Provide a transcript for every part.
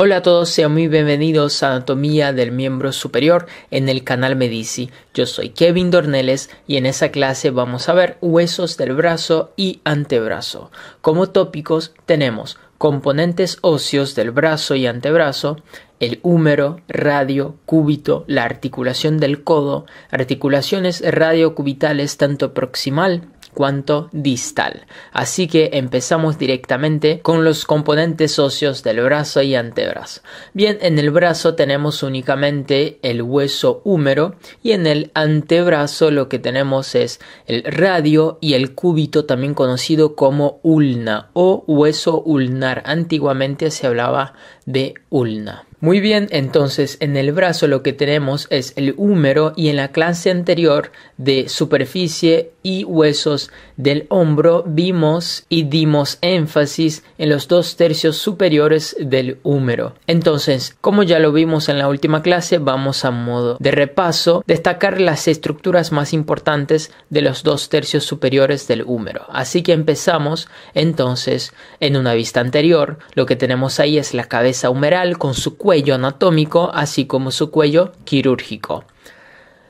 Hola a todos, sean muy bienvenidos a Anatomía del Miembro Superior en el canal Medici. Yo soy Kevin Dorneles y en esa clase vamos a ver huesos del brazo y antebrazo. Como tópicos tenemos componentes óseos del brazo y antebrazo, el húmero, radio, cúbito, la articulación del codo, articulaciones radiocubitales tanto proximal cuanto distal. Así que empezamos directamente con los componentes óseos del brazo y antebrazo. Bien, en el brazo tenemos únicamente el hueso húmero y en el antebrazo lo que tenemos es el radio y el cúbito también conocido como ulna o hueso ulnar. Antiguamente se hablaba de ulna. Muy bien, entonces en el brazo lo que tenemos es el húmero y en la clase anterior de superficie y huesos del hombro vimos y dimos énfasis en los dos tercios superiores del húmero. Entonces, como ya lo vimos en la última clase, vamos a modo de repaso destacar las estructuras más importantes de los dos tercios superiores del húmero. Así que empezamos entonces en una vista anterior. Lo que tenemos ahí es la cabeza humeral con su cuello anatómico así como su cuello quirúrgico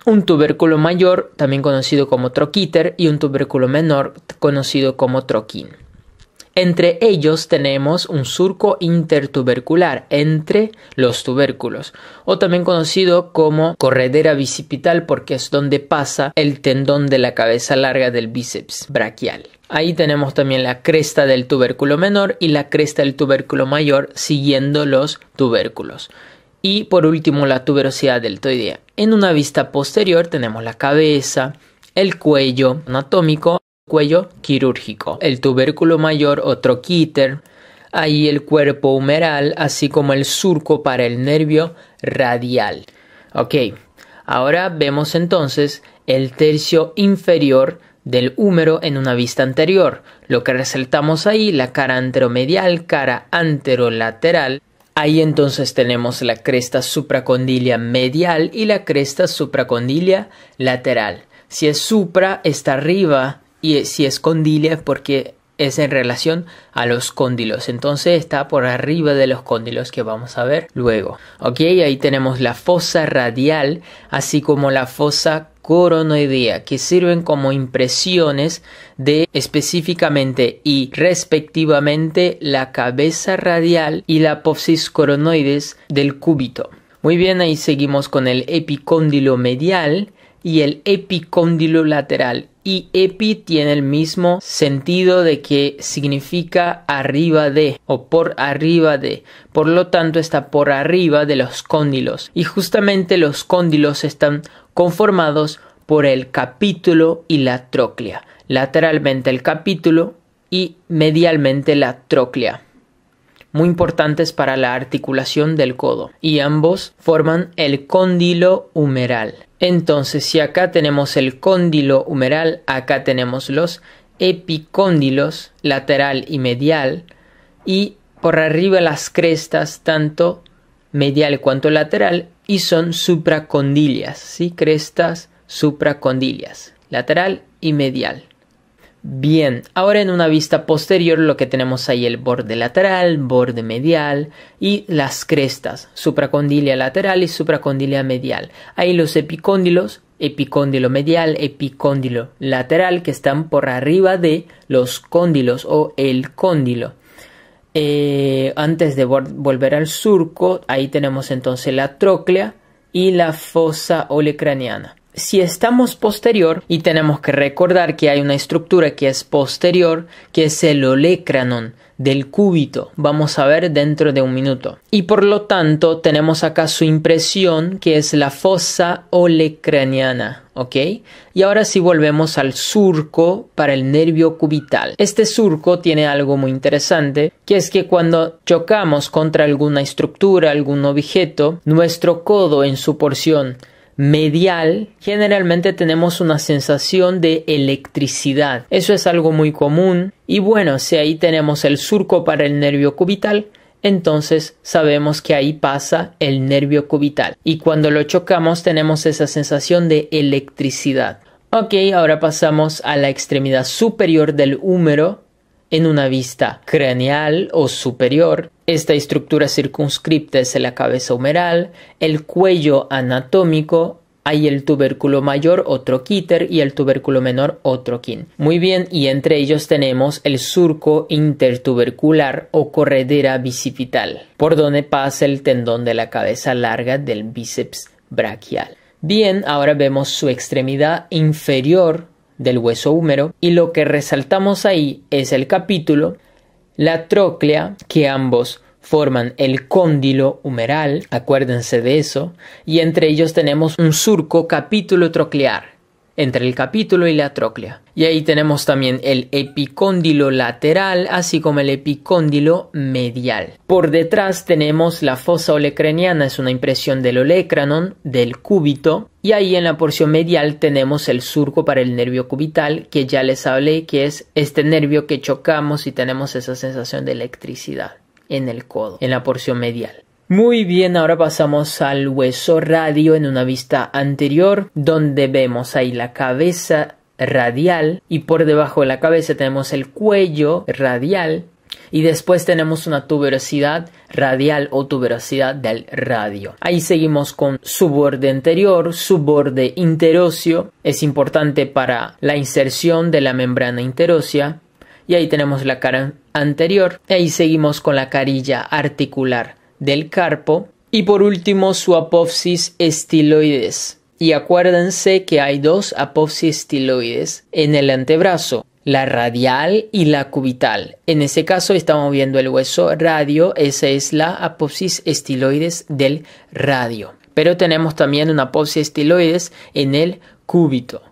un tubérculo mayor, también conocido como troquíter, y un tubérculo menor, conocido como troquín. Entre ellos tenemos un surco intertubercular entre los tubérculos, o también conocido como corredera bicipital porque es donde pasa el tendón de la cabeza larga del bíceps braquial. Ahí tenemos también la cresta del tubérculo menor y la cresta del tubérculo mayor siguiendo los tubérculos. Y por último la tuberosidad deltoidea. En una vista posterior tenemos la cabeza, el cuello anatómico, cuello quirúrgico, el tubérculo mayor o troquíter, ahí el cuerpo humeral, así como el surco para el nervio radial. Ok, ahora vemos entonces el tercio inferior del húmero en una vista anterior. Lo que resaltamos ahí, la cara anteromedial, cara anterolateral, Ahí entonces tenemos la cresta supracondilia medial y la cresta supracondilia lateral. Si es supra está arriba y si es condilia porque es en relación a los cóndilos. Entonces está por arriba de los cóndilos que vamos a ver luego. Ok, ahí tenemos la fosa radial, así como la fosa coronoidea que sirven como impresiones de específicamente y respectivamente la cabeza radial y la apófisis coronoides del cúbito. Muy bien, ahí seguimos con el epicóndilo medial y el epicóndilo lateral. Y epi tiene el mismo sentido de que significa arriba de o por arriba de. Por lo tanto está por arriba de los cóndilos. Y justamente los cóndilos están conformados por el capítulo y la tróclea, lateralmente el capítulo y medialmente la tróclea, muy importantes para la articulación del codo, y ambos forman el cóndilo humeral. Entonces, si acá tenemos el cóndilo humeral, acá tenemos los epicóndilos lateral y medial, y por arriba las crestas tanto medial cuanto lateral y son supracondilias, ¿sí? crestas supracondilias, lateral y medial. Bien, ahora en una vista posterior lo que tenemos ahí el borde lateral, borde medial y las crestas, supracondilia lateral y supracondilia medial. Ahí los epicóndilos, epicóndilo medial, epicóndilo lateral que están por arriba de los cóndilos o el cóndilo. Eh, antes de volver al surco, ahí tenemos entonces la tróclea y la fosa olecraniana. Si estamos posterior, y tenemos que recordar que hay una estructura que es posterior, que es el olecranon, del cúbito. Vamos a ver dentro de un minuto. Y por lo tanto tenemos acá su impresión que es la fosa olecraniana. ¿Ok? Y ahora sí volvemos al surco para el nervio cubital. Este surco tiene algo muy interesante, que es que cuando chocamos contra alguna estructura, algún objeto, nuestro codo en su porción medial, generalmente tenemos una sensación de electricidad. Eso es algo muy común. Y bueno, si ahí tenemos el surco para el nervio cubital, entonces sabemos que ahí pasa el nervio cubital. Y cuando lo chocamos tenemos esa sensación de electricidad. Ok, ahora pasamos a la extremidad superior del húmero en una vista craneal o superior. Esta estructura circunscripta es la cabeza humeral, el cuello anatómico, hay el tubérculo mayor, otro quíter, y el tubérculo menor, otro quin. Muy bien, y entre ellos tenemos el surco intertubercular o corredera bicipital, por donde pasa el tendón de la cabeza larga del bíceps brachial. Bien, ahora vemos su extremidad inferior del hueso húmero y lo que resaltamos ahí es el capítulo, la tróclea, que ambos forman el cóndilo humeral, acuérdense de eso, y entre ellos tenemos un surco capítulo troclear, entre el capítulo y la troclea. Y ahí tenemos también el epicóndilo lateral, así como el epicóndilo medial. Por detrás tenemos la fosa olecraniana, es una impresión del olecranon, del cúbito, y ahí en la porción medial tenemos el surco para el nervio cubital, que ya les hablé, que es este nervio que chocamos y tenemos esa sensación de electricidad en el codo, en la porción medial. Muy bien, ahora pasamos al hueso radio en una vista anterior, donde vemos ahí la cabeza radial y por debajo de la cabeza tenemos el cuello radial y después tenemos una tuberosidad radial o tuberosidad del radio. Ahí seguimos con su borde anterior, su borde interóseo, es importante para la inserción de la membrana interósea y ahí tenemos la cara anterior y ahí seguimos con la carilla articular del carpo y por último su apopsis estiloides. Y acuérdense que hay dos apopsis estiloides en el antebrazo, la radial y la cubital. En ese caso estamos viendo el hueso radio, esa es la apopsis estiloides del radio. Pero tenemos también una apopsis estiloides en el cúbito.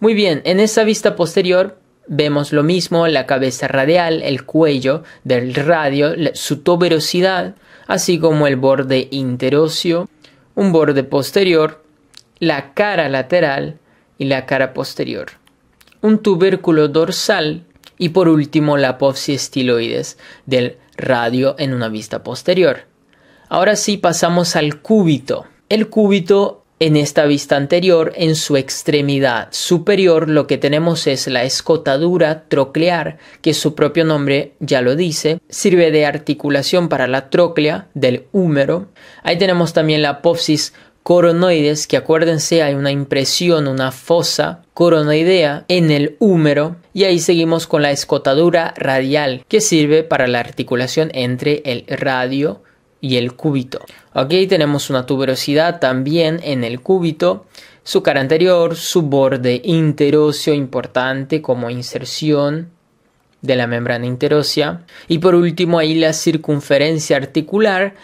Muy bien, en esa vista posterior vemos lo mismo, la cabeza radial, el cuello del radio, su tuberosidad así como el borde interocio, un borde posterior, la cara lateral y la cara posterior, un tubérculo dorsal y por último la estiloides del radio en una vista posterior. Ahora sí pasamos al cúbito. El cúbito en esta vista anterior, en su extremidad superior, lo que tenemos es la escotadura troclear, que su propio nombre ya lo dice, sirve de articulación para la troclea del húmero. Ahí tenemos también la apopsis coronoides, que acuérdense hay una impresión, una fosa coronoidea en el húmero y ahí seguimos con la escotadura radial que sirve para la articulación entre el radio y el cúbito. Aquí tenemos una tuberosidad también en el cúbito, su cara anterior, su borde interóseo importante como inserción de la membrana interósea y por último ahí la circunferencia articular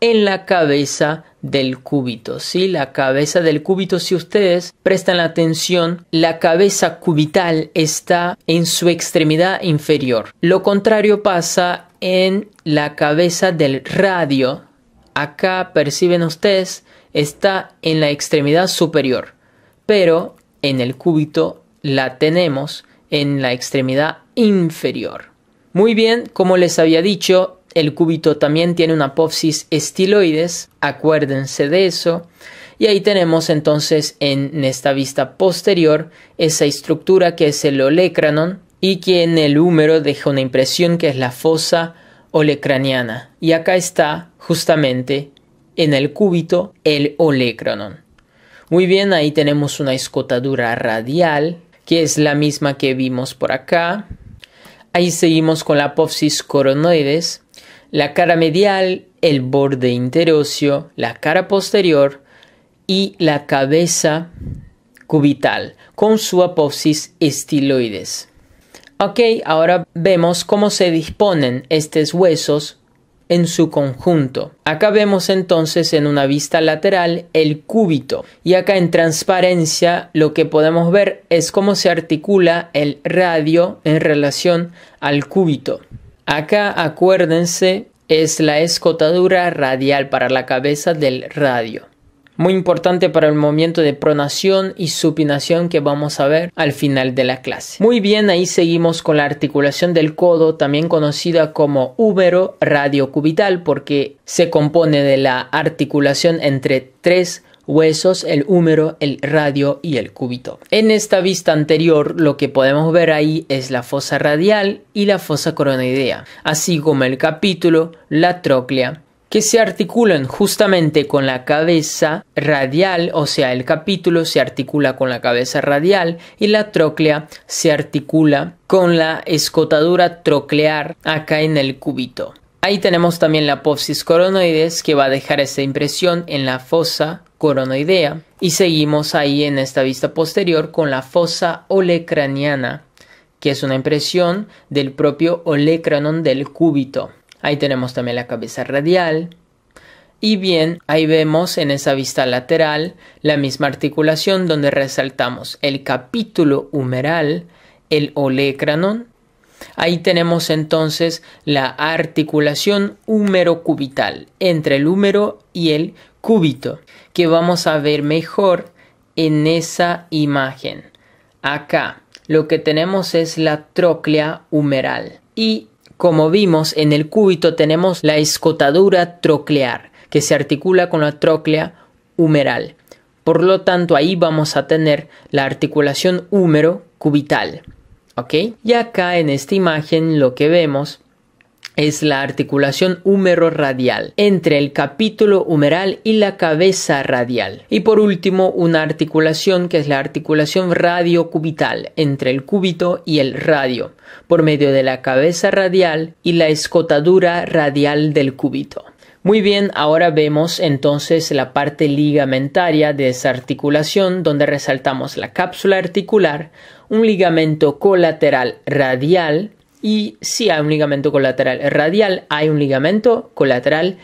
en la cabeza del cúbito, ¿sí? La cabeza del cúbito, si ustedes prestan atención, la cabeza cubital está en su extremidad inferior. Lo contrario pasa en la cabeza del radio. Acá perciben ustedes, está en la extremidad superior, pero en el cúbito la tenemos en la extremidad inferior. Muy bien, como les había dicho, el cúbito también tiene una apófisis estiloides, acuérdense de eso. Y ahí tenemos entonces en esta vista posterior esa estructura que es el olecranon y que en el húmero deja una impresión que es la fosa olecraniana. Y acá está justamente en el cúbito el olecranon. Muy bien, ahí tenemos una escotadura radial que es la misma que vimos por acá. Ahí seguimos con la apófisis coronoides la cara medial, el borde interóseo, la cara posterior y la cabeza cubital con su apófisis estiloides. Ok, ahora vemos cómo se disponen estos huesos en su conjunto. Acá vemos entonces en una vista lateral el cúbito y acá en transparencia lo que podemos ver es cómo se articula el radio en relación al cúbito. Acá acuérdense es la escotadura radial para la cabeza del radio. Muy importante para el movimiento de pronación y supinación que vamos a ver al final de la clase. Muy bien, ahí seguimos con la articulación del codo, también conocida como húmero radiocubital, porque se compone de la articulación entre tres huesos, el húmero, el radio y el cúbito. En esta vista anterior lo que podemos ver ahí es la fosa radial y la fosa coronoidea, así como el capítulo, la tróclea, que se articulan justamente con la cabeza radial, o sea, el capítulo se articula con la cabeza radial y la tróclea se articula con la escotadura troclear acá en el cúbito. Ahí tenemos también la apopsis coronoides que va a dejar esa impresión en la fosa coronoidea y seguimos ahí en esta vista posterior con la fosa olecraniana que es una impresión del propio olecranon del cúbito. Ahí tenemos también la cabeza radial. Y bien, ahí vemos en esa vista lateral la misma articulación donde resaltamos el capítulo humeral, el olecranon. Ahí tenemos entonces la articulación húmero-cubital entre el húmero y el cúbito, que vamos a ver mejor en esa imagen. Acá lo que tenemos es la tróclea humeral y como vimos en el cúbito tenemos la escotadura troclear que se articula con la tróclea humeral. Por lo tanto, ahí vamos a tener la articulación húmero cubital. ¿Ok? Y acá en esta imagen lo que vemos es la articulación húmero-radial entre el capítulo humeral y la cabeza radial. Y por último, una articulación que es la articulación radio-cubital entre el cúbito y el radio, por medio de la cabeza radial y la escotadura radial del cúbito. Muy bien, ahora vemos entonces la parte ligamentaria de esa articulación donde resaltamos la cápsula articular, un ligamento colateral radial y si hay un ligamento colateral radial, hay un ligamento colateral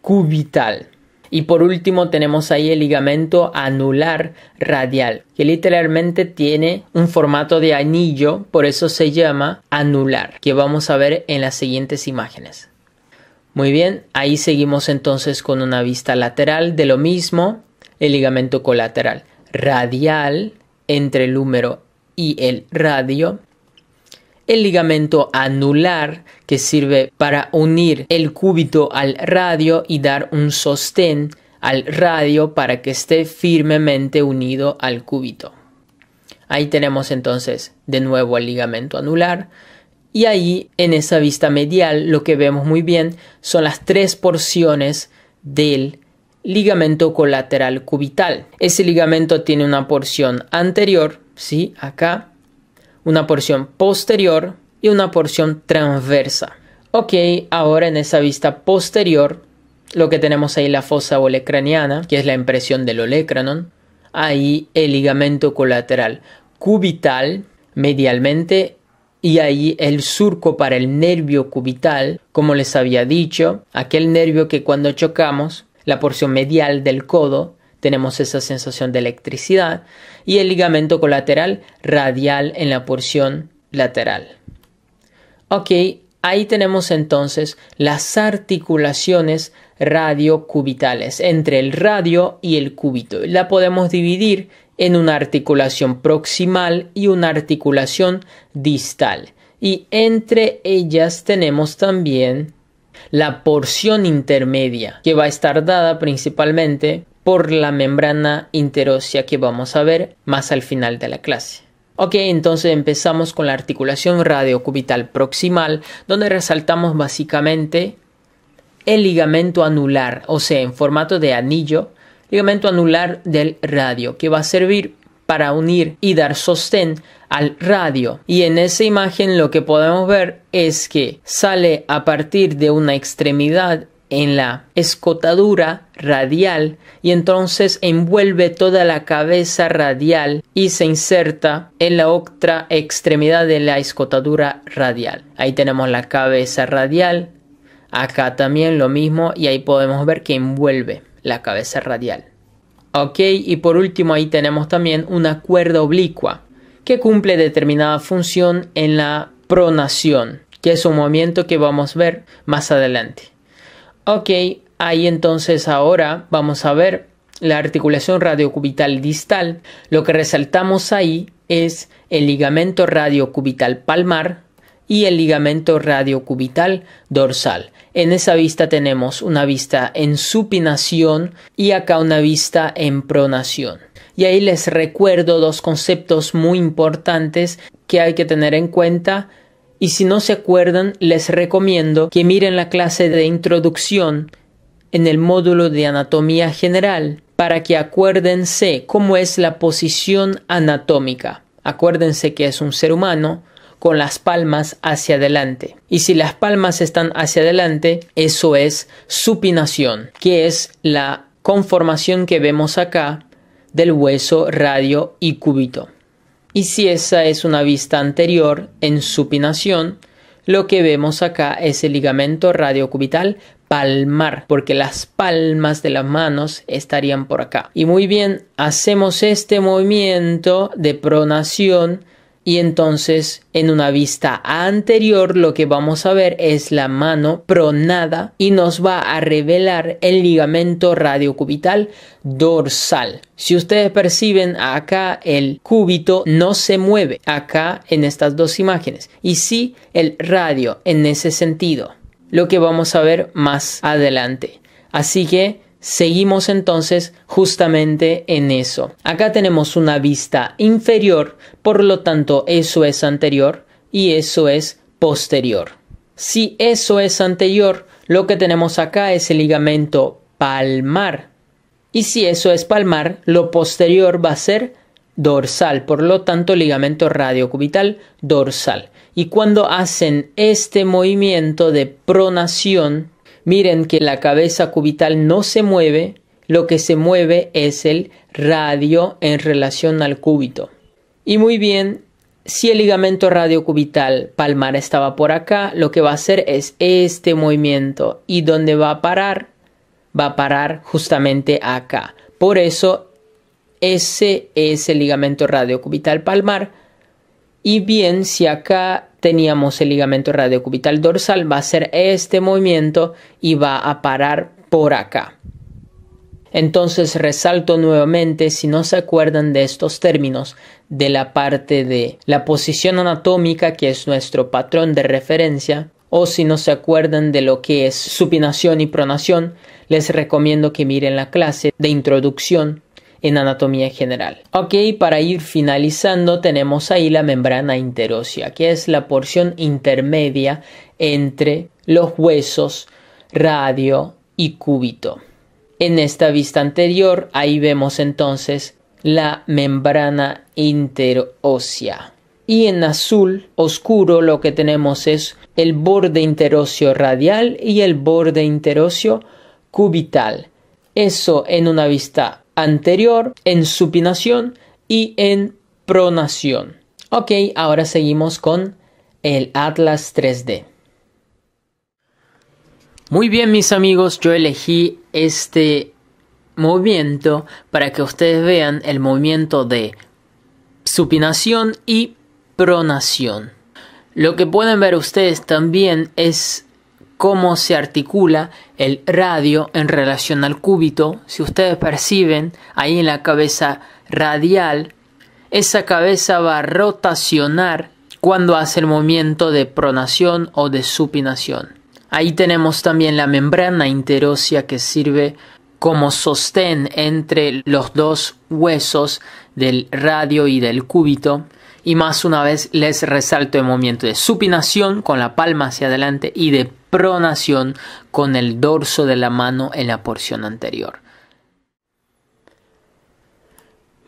cubital. Y por último tenemos ahí el ligamento anular radial, que literalmente tiene un formato de anillo, por eso se llama anular, que vamos a ver en las siguientes imágenes. Muy bien, ahí seguimos entonces con una vista lateral de lo mismo, el ligamento colateral radial entre el húmero y el radio, el ligamento anular que sirve para unir el cúbito al radio y dar un sostén al radio para que esté firmemente unido al cúbito. Ahí tenemos entonces de nuevo el ligamento anular y ahí en esa vista medial lo que vemos muy bien son las tres porciones del ligamento colateral cubital. Ese ligamento tiene una porción anterior, ¿sí? Acá una porción posterior y una porción transversa. Ok, ahora en esa vista posterior, lo que tenemos ahí la fosa olecraniana, que es la impresión del olecranon, ahí el ligamento colateral cubital medialmente y ahí el surco para el nervio cubital, como les había dicho, aquel nervio que cuando chocamos, la porción medial del codo tenemos esa sensación de electricidad y el ligamento colateral radial en la porción lateral. Ok, ahí tenemos entonces las articulaciones radiocubitales entre el radio y el cúbito. La podemos dividir en una articulación proximal y una articulación distal. Y entre ellas tenemos también la porción intermedia, que va a estar dada principalmente por la membrana interósea que vamos a ver más al final de la clase. Ok, entonces empezamos con la articulación radiocubital proximal, donde resaltamos básicamente el ligamento anular, o sea, en formato de anillo, ligamento anular del radio, que va a servir para unir y dar sostén al radio. Y en esa imagen lo que podemos ver es que sale a partir de una extremidad en la escotadura radial y entonces envuelve toda la cabeza radial y se inserta en la otra extremidad de la escotadura radial. Ahí tenemos la cabeza radial, acá también lo mismo y ahí podemos ver que envuelve la cabeza radial. Ok, y por último ahí tenemos también una cuerda oblicua que cumple determinada función en la pronación, que es un movimiento que vamos a ver más adelante. Ok, ahí entonces ahora vamos a ver la articulación radiocubital distal. Lo que resaltamos ahí es el ligamento radiocubital palmar y el ligamento radiocubital dorsal. En esa vista tenemos una vista en supinación y acá una vista en pronación. Y ahí les recuerdo dos conceptos muy importantes que hay que tener en cuenta y si no se acuerdan, les recomiendo que miren la clase de introducción en el módulo de anatomía general para que acuérdense cómo es la posición anatómica. Acuérdense que es un ser humano con las palmas hacia adelante. Y si las palmas están hacia adelante, eso es supinación, que es la conformación que vemos acá del hueso radio y cúbito. Y si esa es una vista anterior, en supinación, lo que vemos acá es el ligamento radiocubital palmar, porque las palmas de las manos estarían por acá. Y muy bien, hacemos este movimiento de pronación y entonces en una vista anterior lo que vamos a ver es la mano pronada y nos va a revelar el ligamento radiocubital dorsal. Si ustedes perciben acá el cúbito no se mueve acá en estas dos imágenes y sí el radio en ese sentido. Lo que vamos a ver más adelante. Así que seguimos entonces justamente en eso. Acá tenemos una vista inferior, por lo tanto eso es anterior y eso es posterior. Si eso es anterior, lo que tenemos acá es el ligamento palmar. Y si eso es palmar, lo posterior va a ser dorsal, por lo tanto ligamento radiocubital dorsal. Y cuando hacen este movimiento de pronación, Miren que la cabeza cubital no se mueve, lo que se mueve es el radio en relación al cúbito. Y muy bien, si el ligamento radiocubital palmar estaba por acá, lo que va a hacer es este movimiento. ¿Y dónde va a parar? Va a parar justamente acá. Por eso, ese es el ligamento radiocubital palmar. Y bien, si acá teníamos el ligamento radiocubital dorsal, va a hacer este movimiento y va a parar por acá. Entonces resalto nuevamente, si no se acuerdan de estos términos, de la parte de la posición anatómica, que es nuestro patrón de referencia, o si no se acuerdan de lo que es supinación y pronación, les recomiendo que miren la clase de introducción en anatomía general. Ok, para ir finalizando tenemos ahí la membrana interósea, que es la porción intermedia entre los huesos radio y cúbito. En esta vista anterior, ahí vemos entonces la membrana interósea. Y en azul oscuro lo que tenemos es el borde interóseo radial y el borde interóseo cubital. Eso en una vista anterior, en supinación y en pronación. Ok, ahora seguimos con el Atlas 3D. Muy bien mis amigos, yo elegí este movimiento para que ustedes vean el movimiento de supinación y pronación. Lo que pueden ver ustedes también es cómo se articula el radio en relación al cúbito. Si ustedes perciben ahí en la cabeza radial, esa cabeza va a rotacionar cuando hace el movimiento de pronación o de supinación. Ahí tenemos también la membrana interósea que sirve como sostén entre los dos huesos del radio y del cúbito. Y más una vez les resalto el movimiento de supinación con la palma hacia adelante y de pronación con el dorso de la mano en la porción anterior.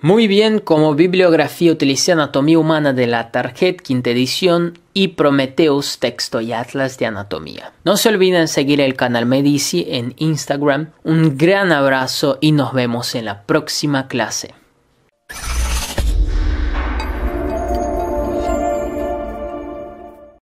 Muy bien, como bibliografía utilicé Anatomía Humana de la Target, quinta edición, y Prometeus, texto y atlas de anatomía. No se olviden seguir el canal Medici en Instagram. Un gran abrazo y nos vemos en la próxima clase.